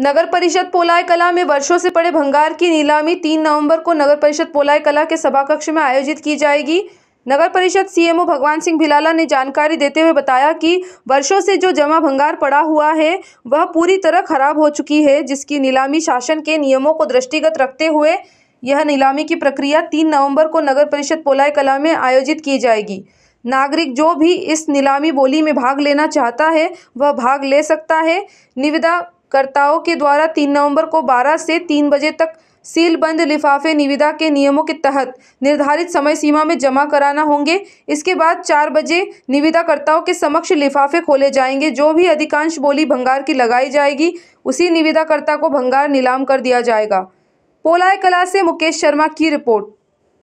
नगर परिषद पोलाय कला में वर्षों से पड़े भंगार की नीलामी तीन नवंबर को नगर परिषद पोलाय कला के सभाकक्ष में आयोजित की जाएगी नगर परिषद सीएमओ भगवान सिंह भिलाला ने जानकारी देते हुए बताया कि वर्षों से जो जमा भंगार पड़ा हुआ है वह पूरी तरह खराब हो चुकी है जिसकी नीलामी शासन के नियमों को दृष्टिगत रखते हुए यह नीलामी की प्रक्रिया तीन नवम्बर को नगर परिषद पोलाय कला में आयोजित की जाएगी नागरिक जो भी इस नीलामी बोली में भाग लेना चाहता है वह भाग ले सकता है निविदा करताओं के द्वारा तीन नवंबर को बारह से तीन बजे तक सीलबंद लिफाफे निविदा के नियमों के तहत निर्धारित समय सीमा में जमा कराना होंगे इसके बाद चार बजे निविदाकर्ताओं के समक्ष लिफाफे खोले जाएंगे जो भी अधिकांश बोली भंगार की लगाई जाएगी उसी निविदाकर्ता को भंगार नीलाम कर दिया जाएगा पोलाय कला से मुकेश शर्मा की रिपोर्ट